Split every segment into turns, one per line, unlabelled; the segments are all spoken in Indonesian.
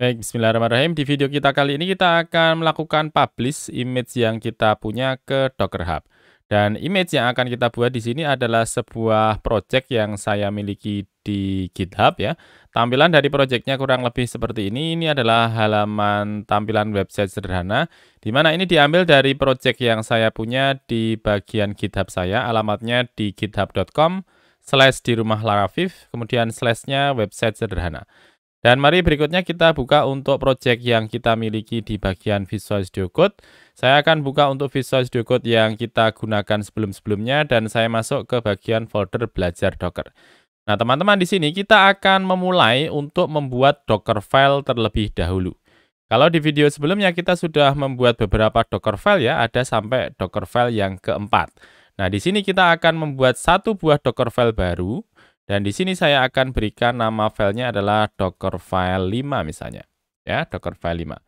Baik, bismillahirrahmanirrahim. Di video kita kali ini kita akan melakukan publish image yang kita punya ke Docker Hub. Dan image yang akan kita buat di sini adalah sebuah project yang saya miliki di GitHub ya. Tampilan dari projectnya kurang lebih seperti ini. Ini adalah halaman tampilan website sederhana. Di mana ini diambil dari project yang saya punya di bagian GitHub saya. Alamatnya di github.com slash di rumah Larafif. Kemudian slashnya website sederhana. Dan mari berikutnya kita buka untuk project yang kita miliki di bagian Visual Studio Code. Saya akan buka untuk Visual Studio Code yang kita gunakan sebelum-sebelumnya dan saya masuk ke bagian folder belajar Docker. Nah, teman-teman di sini kita akan memulai untuk membuat Docker file terlebih dahulu. Kalau di video sebelumnya kita sudah membuat beberapa Docker file ya, ada sampai Docker file yang keempat. Nah, di sini kita akan membuat satu buah Docker file baru dan di sini saya akan berikan nama filenya adalah Dockerfile 5 misalnya. Ya, Dockerfile 5.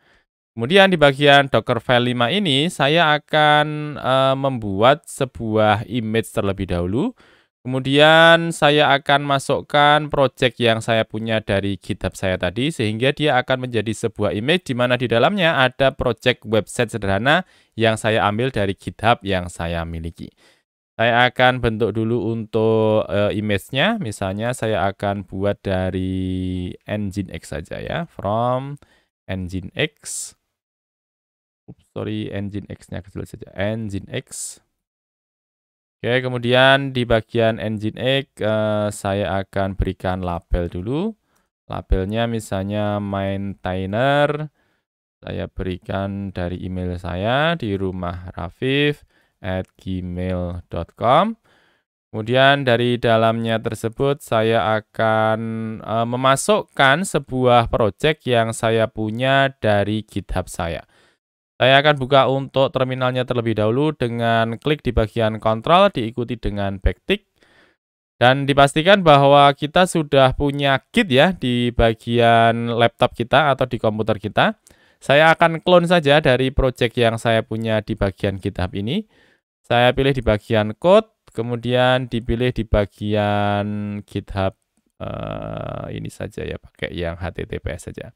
Kemudian di bagian Dockerfile 5 ini saya akan e, membuat sebuah image terlebih dahulu. Kemudian saya akan masukkan project yang saya punya dari GitHub saya tadi sehingga dia akan menjadi sebuah image di mana di dalamnya ada project website sederhana yang saya ambil dari GitHub yang saya miliki. Saya akan bentuk dulu untuk uh, image-nya. Misalnya saya akan buat dari engine X saja ya. From X. Oops, sorry, engine x nya kecil saja. Engine X. Oke, kemudian di bagian X, uh, saya akan berikan label dulu. Labelnya misalnya maintainer. Saya berikan dari email saya di rumah Rafif at gmail.com. Kemudian dari dalamnya tersebut saya akan e, memasukkan sebuah project yang saya punya dari GitHub saya. Saya akan buka untuk terminalnya terlebih dahulu dengan klik di bagian kontrol diikuti dengan backtick. Dan dipastikan bahwa kita sudah punya Git ya di bagian laptop kita atau di komputer kita. Saya akan clone saja dari project yang saya punya di bagian GitHub ini. Saya pilih di bagian code, kemudian dipilih di bagian GitHub uh, ini saja ya, pakai yang HTTPS saja.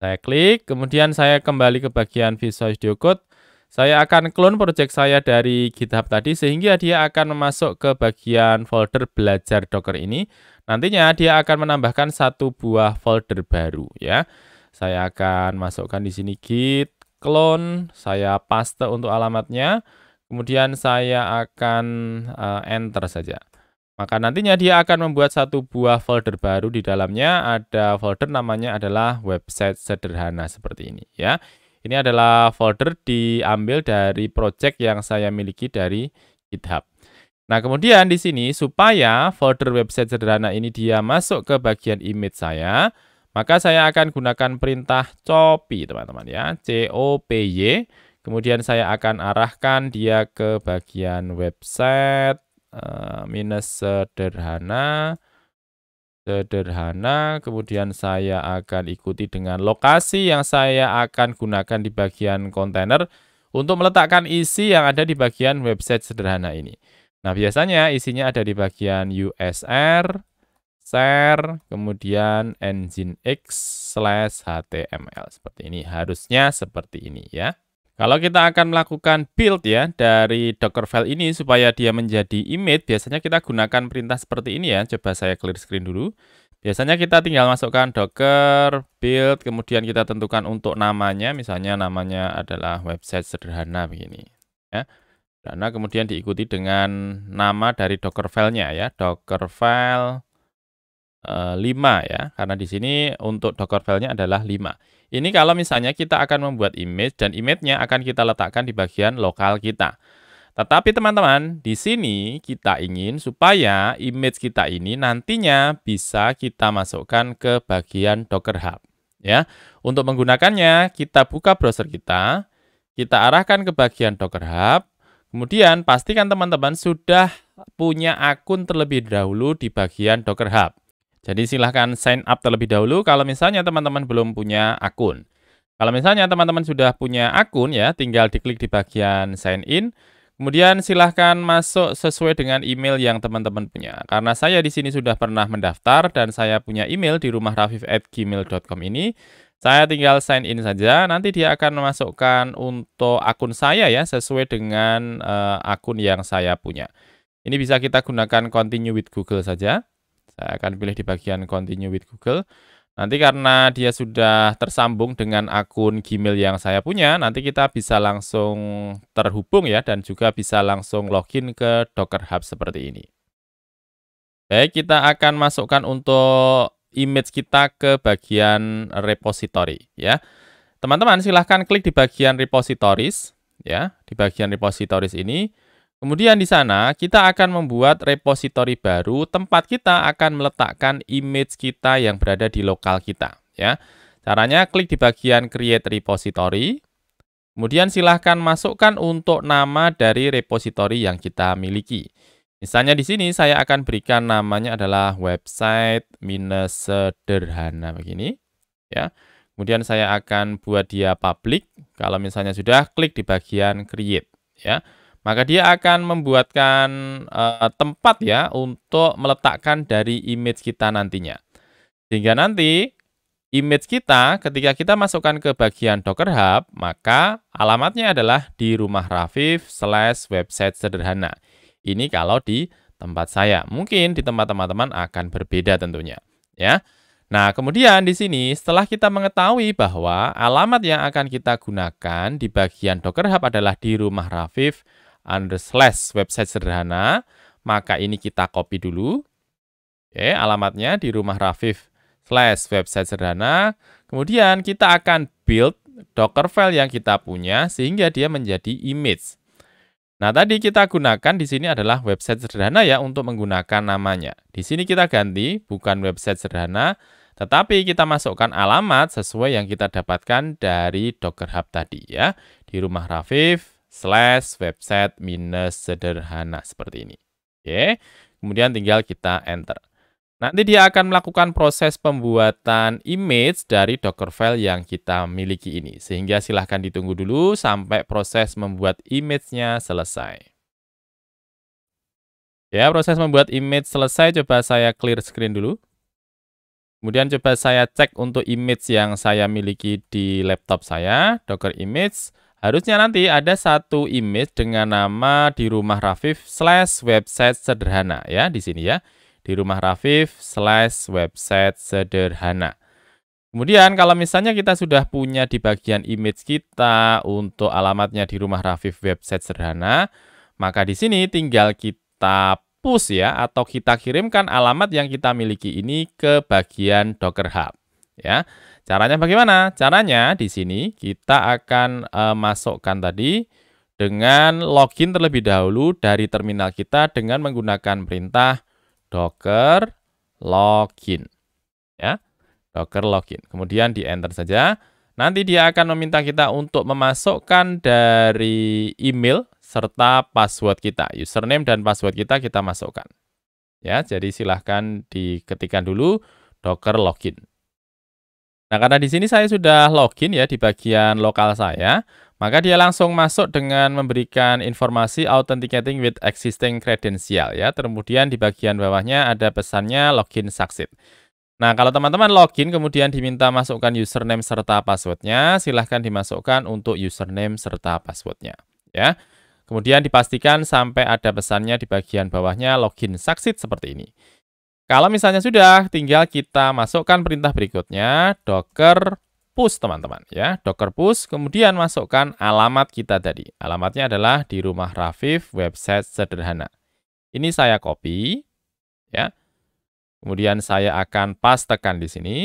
Saya klik, kemudian saya kembali ke bagian Visual Studio Code. Saya akan clone project saya dari GitHub tadi sehingga dia akan masuk ke bagian folder belajar Docker ini. Nantinya dia akan menambahkan satu buah folder baru ya. Saya akan masukkan di sini git clone, saya paste untuk alamatnya, kemudian saya akan uh, enter saja. Maka nantinya dia akan membuat satu buah folder baru di dalamnya ada folder namanya adalah website sederhana seperti ini ya. Ini adalah folder diambil dari project yang saya miliki dari GitHub. Nah, kemudian di sini supaya folder website sederhana ini dia masuk ke bagian image saya, maka saya akan gunakan perintah copy, teman-teman ya. COPY. Kemudian saya akan arahkan dia ke bagian website eh, minus sederhana sederhana kemudian saya akan ikuti dengan lokasi yang saya akan gunakan di bagian kontainer untuk meletakkan isi yang ada di bagian website sederhana ini. Nah, biasanya isinya ada di bagian USR share, kemudian engine x slash html. Seperti ini, harusnya seperti ini ya. Kalau kita akan melakukan build ya dari Dockerfile ini supaya dia menjadi image, biasanya kita gunakan perintah seperti ini ya. Coba saya clear screen dulu. Biasanya kita tinggal masukkan docker build, kemudian kita tentukan untuk namanya, misalnya namanya adalah website sederhana begini ya. karena kemudian diikuti dengan nama dari docker filenya ya, Dockerfile 5 eh, ya, karena di sini untuk docker filenya adalah 5. Ini kalau misalnya kita akan membuat image dan image-nya akan kita letakkan di bagian lokal kita. Tetapi teman-teman, di sini kita ingin supaya image kita ini nantinya bisa kita masukkan ke bagian Docker Hub. Ya, untuk menggunakannya kita buka browser kita, kita arahkan ke bagian Docker Hub, kemudian pastikan teman-teman sudah punya akun terlebih dahulu di bagian Docker Hub. Jadi silahkan sign up terlebih dahulu kalau misalnya teman-teman belum punya akun. Kalau misalnya teman-teman sudah punya akun ya, tinggal diklik di bagian sign in. Kemudian silahkan masuk sesuai dengan email yang teman-teman punya. Karena saya di sini sudah pernah mendaftar dan saya punya email di rumah rumahrafif@gmail.com ini. Saya tinggal sign in saja, nanti dia akan memasukkan untuk akun saya ya sesuai dengan uh, akun yang saya punya. Ini bisa kita gunakan continue with Google saja. Saya akan pilih di bagian continue with Google. Nanti karena dia sudah tersambung dengan akun Gmail yang saya punya, nanti kita bisa langsung terhubung ya dan juga bisa langsung login ke Docker Hub seperti ini. Baik, kita akan masukkan untuk image kita ke bagian repository ya. Teman-teman silahkan klik di bagian repositories ya, di bagian repositories ini. Kemudian di sana kita akan membuat repository baru, tempat kita akan meletakkan image kita yang berada di lokal kita, ya. Caranya klik di bagian create repository. Kemudian silahkan masukkan untuk nama dari repository yang kita miliki. Misalnya di sini saya akan berikan namanya adalah website minus sederhana begini, ya. Kemudian saya akan buat dia public. Kalau misalnya sudah klik di bagian create, ya maka dia akan membuatkan uh, tempat ya untuk meletakkan dari image kita nantinya. Sehingga nanti image kita ketika kita masukkan ke bagian Docker Hub, maka alamatnya adalah di rumah Rafif slash website sederhana. Ini kalau di tempat saya. Mungkin di tempat teman-teman akan berbeda tentunya. ya. Nah, kemudian di sini setelah kita mengetahui bahwa alamat yang akan kita gunakan di bagian Docker Hub adalah di rumah Rafif under slash website sederhana, maka ini kita copy dulu. Oke, alamatnya di rumah Rafif slash website sederhana. Kemudian kita akan build Docker file yang kita punya sehingga dia menjadi image. Nah, tadi kita gunakan di sini adalah website sederhana ya untuk menggunakan namanya. Di sini kita ganti bukan website sederhana, tetapi kita masukkan alamat sesuai yang kita dapatkan dari Docker Hub tadi ya. Di rumah Rafif slash website minus sederhana seperti ini. Oke, kemudian tinggal kita enter. Nanti dia akan melakukan proses pembuatan image dari Docker file yang kita miliki ini. Sehingga silahkan ditunggu dulu sampai proses membuat image-nya selesai. Ya, proses membuat image selesai. Coba saya clear screen dulu. Kemudian coba saya cek untuk image yang saya miliki di laptop saya, Docker image. Harusnya nanti ada satu image dengan nama di rumah Rafif slash website sederhana ya di sini ya. Di rumah Rafif slash website sederhana. Kemudian kalau misalnya kita sudah punya di bagian image kita untuk alamatnya di rumah Rafif website sederhana, maka di sini tinggal kita push ya atau kita kirimkan alamat yang kita miliki ini ke bagian Docker Hub ya. Caranya bagaimana? Caranya di sini kita akan e, masukkan tadi dengan login terlebih dahulu dari terminal kita dengan menggunakan perintah docker login. Ya, docker login. Kemudian di enter saja. Nanti dia akan meminta kita untuk memasukkan dari email serta password kita. Username dan password kita kita masukkan. Ya, jadi silahkan diketikkan dulu docker login. Nah, karena di sini saya sudah login ya di bagian lokal saya, maka dia langsung masuk dengan memberikan informasi authenticating with existing credential ya. Kemudian di bagian bawahnya ada pesannya login succeed. Nah, kalau teman-teman login kemudian diminta masukkan username serta passwordnya, silahkan dimasukkan untuk username serta passwordnya ya. Kemudian dipastikan sampai ada pesannya di bagian bawahnya login succeed seperti ini. Kalau misalnya sudah, tinggal kita masukkan perintah berikutnya, docker push teman-teman ya. Docker push, kemudian masukkan alamat kita tadi. Alamatnya adalah di rumah Rafif website sederhana. Ini saya copy ya. Kemudian saya akan pastekan di sini.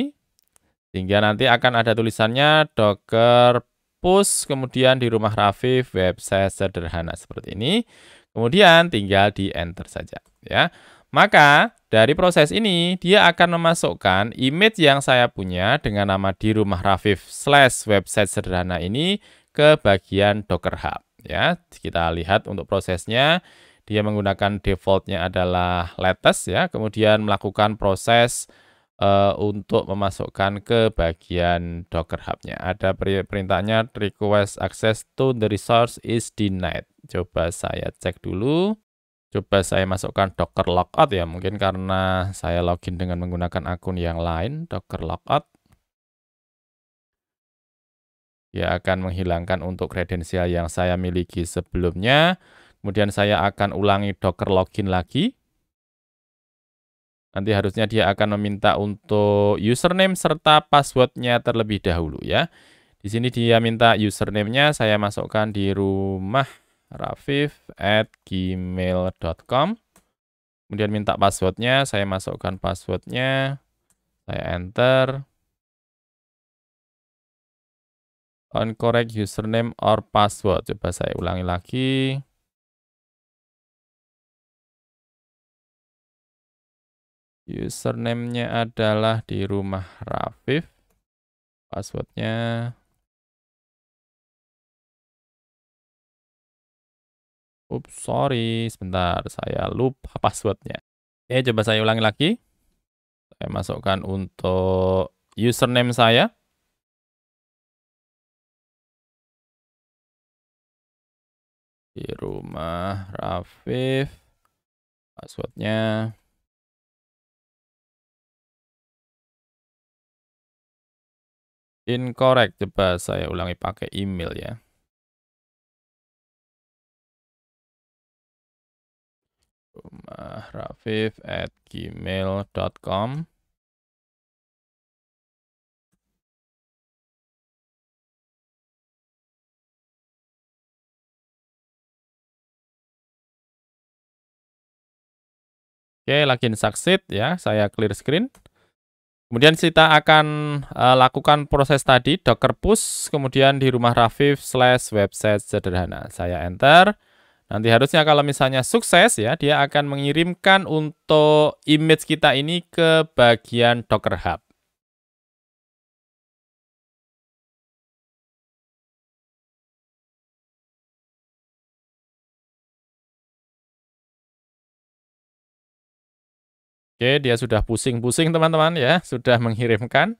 Sehingga nanti akan ada tulisannya docker push kemudian di rumah Rafif website sederhana seperti ini. Kemudian tinggal di enter saja ya. Maka dari proses ini, dia akan memasukkan image yang saya punya dengan nama di rumah Rafif slash website sederhana ini ke bagian Docker Hub. Ya, kita lihat untuk prosesnya. Dia menggunakan defaultnya adalah latest ya, kemudian melakukan proses uh, untuk memasukkan ke bagian Docker Hub-nya. Ada perintahnya request access to the resource is denied. Coba saya cek dulu. Coba saya masukkan docker logout ya, mungkin karena saya login dengan menggunakan akun yang lain, docker logout. Dia akan menghilangkan untuk kredensial yang saya miliki sebelumnya. Kemudian saya akan ulangi docker login lagi. Nanti harusnya dia akan meminta untuk username serta passwordnya terlebih dahulu ya. Di sini dia minta username-nya, saya masukkan di rumah rafif at gmail.com kemudian minta passwordnya saya masukkan passwordnya saya enter on correct username or password coba saya
ulangi lagi username-nya adalah di rumah Rafif passwordnya
Ups, sorry. Sebentar, saya lupa passwordnya. Oke, coba saya ulangi lagi. Saya masukkan untuk username saya.
Di rumah Rafif. Passwordnya. Incorrect. Coba saya ulangi pakai email ya. rafif at gmail.com Oke,
login succeed ya. Saya clear screen. Kemudian kita akan uh, lakukan proses tadi docker push kemudian di rumah Rafif slash website sederhana. Saya enter. Nanti harusnya kalau misalnya sukses ya, dia akan mengirimkan untuk image kita ini ke bagian Docker Hub.
Oke, dia sudah pusing-pusing teman-teman ya, sudah mengirimkan.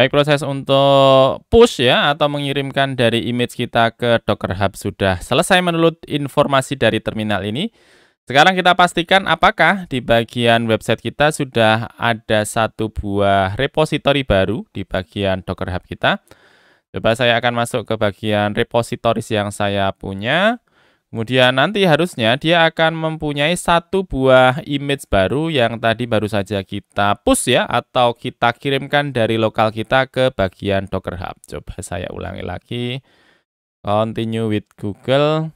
Baik proses untuk push ya atau mengirimkan dari image kita ke Docker Hub sudah selesai menurut informasi dari terminal ini. Sekarang kita pastikan apakah di bagian website kita sudah ada satu buah repository baru di bagian Docker Hub kita. Coba saya akan masuk ke bagian repositories yang saya punya. Kemudian nanti harusnya dia akan mempunyai satu buah image baru yang tadi baru saja kita push ya atau kita kirimkan dari lokal kita ke bagian Docker Hub. Coba saya ulangi lagi. Continue with Google.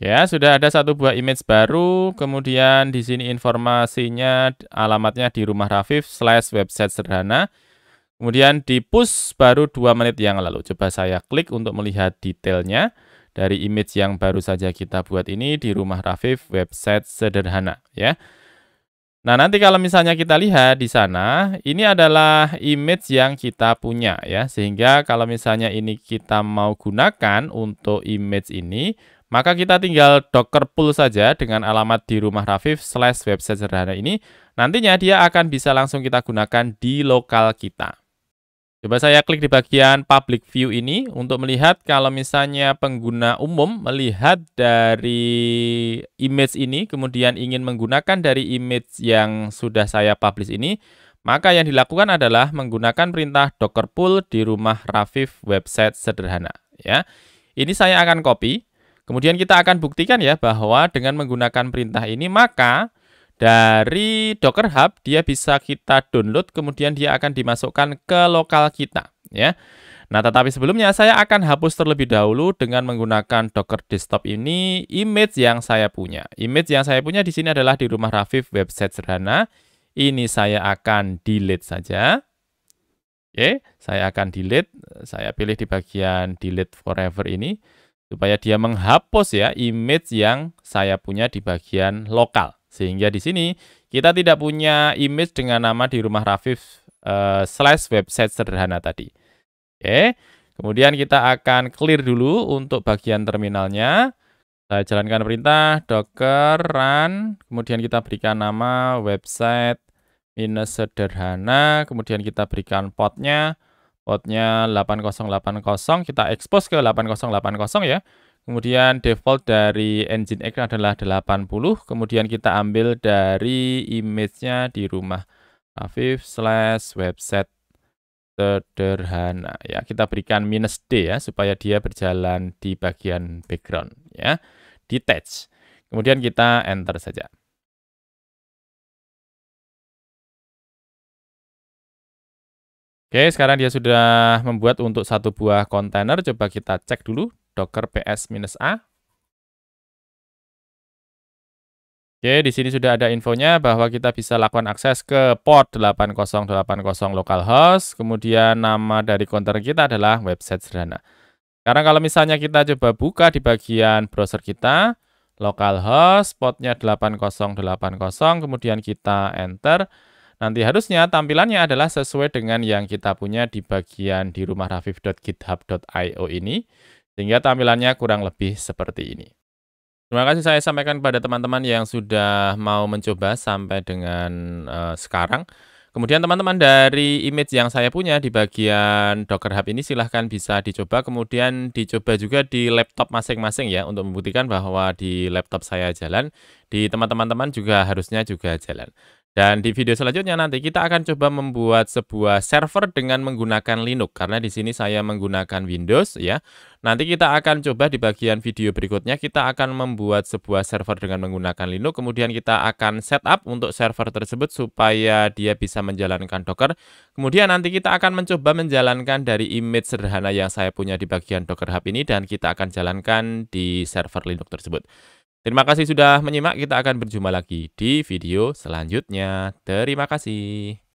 Ya, sudah ada satu buah image baru. Kemudian di sini informasinya alamatnya di rumah Rafif slash website sederhana. Kemudian di push baru dua menit yang lalu. Coba saya klik untuk melihat detailnya dari image yang baru saja kita buat ini di rumah Rafif website sederhana. Ya. Nah, nanti kalau misalnya kita lihat di sana, ini adalah image yang kita punya ya. Sehingga kalau misalnya ini kita mau gunakan untuk image ini, maka kita tinggal docker pull saja dengan alamat di rumah Rafif slash website sederhana ini. Nantinya dia akan bisa langsung kita gunakan di lokal kita. Coba saya klik di bagian public view ini untuk melihat kalau misalnya pengguna umum melihat dari image ini kemudian ingin menggunakan dari image yang sudah saya publish ini, maka yang dilakukan adalah menggunakan perintah docker pull di rumah Rafif website sederhana ya. Ini saya akan copy Kemudian kita akan buktikan ya bahwa dengan menggunakan perintah ini maka dari Docker Hub dia bisa kita download kemudian dia akan dimasukkan ke lokal kita ya. Nah, tetapi sebelumnya saya akan hapus terlebih dahulu dengan menggunakan Docker Desktop ini image yang saya punya. Image yang saya punya di sini adalah di rumah Rafif website sederhana. Ini saya akan delete saja. Oke, saya akan delete. Saya pilih di bagian delete forever ini supaya dia menghapus ya image yang saya punya di bagian lokal. Sehingga di sini kita tidak punya image dengan nama di rumah Rafif uh, slash website sederhana tadi. Oke, kemudian kita akan clear dulu untuk bagian terminalnya. Saya jalankan perintah docker run, kemudian kita berikan nama website minus sederhana, kemudian kita berikan potnya Portnya 8080, kita expose ke 8080 ya. Kemudian default dari engine X adalah 80, kemudian kita ambil dari image-nya di rumah. Afif slash website sederhana ya kita berikan minus D ya supaya dia berjalan di bagian background ya detach kemudian kita enter saja Oke, sekarang dia sudah membuat untuk satu buah kontainer. Coba kita cek dulu docker ps-a. Oke, di sini sudah ada infonya bahwa kita bisa lakukan akses ke port 8080 localhost. Kemudian nama dari kontainer kita adalah website sederhana. Sekarang kalau misalnya kita coba buka di bagian browser kita, localhost, portnya 8080, kemudian kita enter. Nanti harusnya tampilannya adalah sesuai dengan yang kita punya di bagian di rumah rafif.github.io ini, sehingga tampilannya kurang lebih seperti ini. Terima kasih saya sampaikan kepada teman-teman yang sudah mau mencoba sampai dengan uh, sekarang. Kemudian teman-teman dari image yang saya punya di bagian Docker Hub ini silahkan bisa dicoba, kemudian dicoba juga di laptop masing-masing ya untuk membuktikan bahwa di laptop saya jalan, di teman-teman juga harusnya juga jalan. Dan di video selanjutnya nanti kita akan coba membuat sebuah server dengan menggunakan Linux karena di sini saya menggunakan Windows ya. Nanti kita akan coba di bagian video berikutnya kita akan membuat sebuah server dengan menggunakan Linux kemudian kita akan setup untuk server tersebut supaya dia bisa menjalankan Docker. Kemudian nanti kita akan mencoba menjalankan dari image sederhana yang saya punya di bagian Docker Hub ini dan kita akan jalankan di server Linux tersebut. Terima kasih sudah menyimak, kita akan berjumpa lagi di video selanjutnya. Terima kasih.